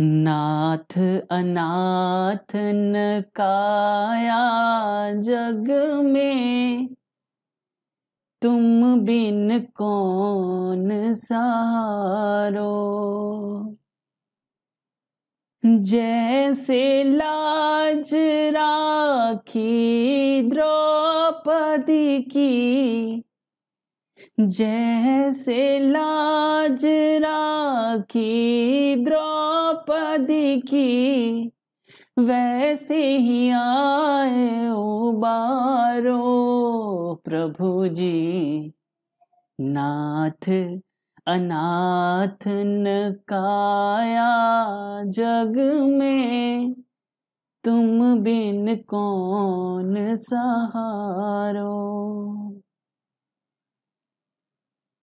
नाथ अनाथ न काया जग में तुम बिन कौन सहारो जैसे लाज राखी द्रौपदी की जैसे लाज राखी द्रो आपादी की वैसे ही आए उबारो प्रभु जी नाथ अनाथ न काया जग में तुम बिन कौन सहारो